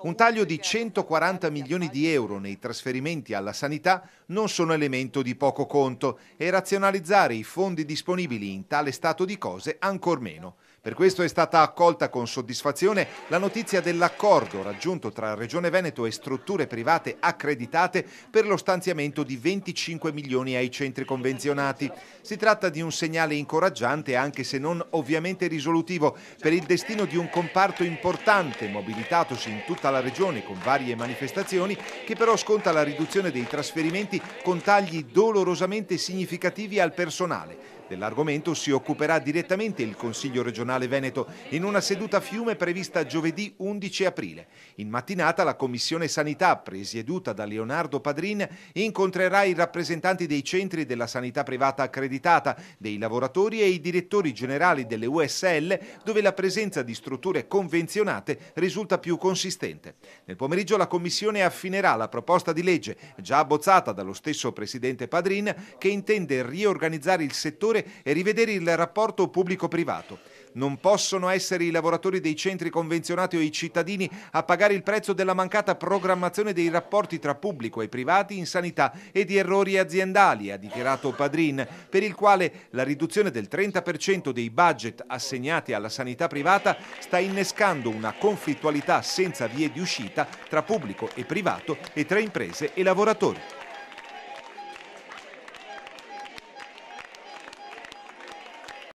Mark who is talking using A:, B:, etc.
A: Un taglio di 140 milioni di euro nei trasferimenti alla sanità non sono elemento di poco conto e razionalizzare i fondi disponibili in tale stato di cose ancor meno. Per questo è stata accolta con soddisfazione la notizia dell'accordo raggiunto tra Regione Veneto e strutture private accreditate per lo stanziamento di 25 milioni ai centri convenzionati. Si tratta di un segnale incoraggiante anche se non ovviamente risolutivo per il destino di un comparto importante mobilitatosi in tutta la regione con varie manifestazioni che però sconta la riduzione dei trasferimenti con tagli dolorosamente significativi al personale Dell'argomento si occuperà direttamente il Consiglio regionale Veneto in una seduta a fiume prevista giovedì 11 aprile. In mattinata la Commissione Sanità, presieduta da Leonardo Padrin, incontrerà i rappresentanti dei centri della sanità privata accreditata, dei lavoratori e i direttori generali delle USL, dove la presenza di strutture convenzionate risulta più consistente. Nel pomeriggio la Commissione affinerà la proposta di legge, già abbozzata dallo stesso Presidente Padrin, che intende riorganizzare il settore e rivedere il rapporto pubblico-privato. Non possono essere i lavoratori dei centri convenzionati o i cittadini a pagare il prezzo della mancata programmazione dei rapporti tra pubblico e privati in sanità e di errori aziendali, ha dichiarato Padrin, per il quale la riduzione del 30% dei budget assegnati alla sanità privata sta innescando una conflittualità senza vie di uscita tra pubblico e privato e tra imprese e lavoratori.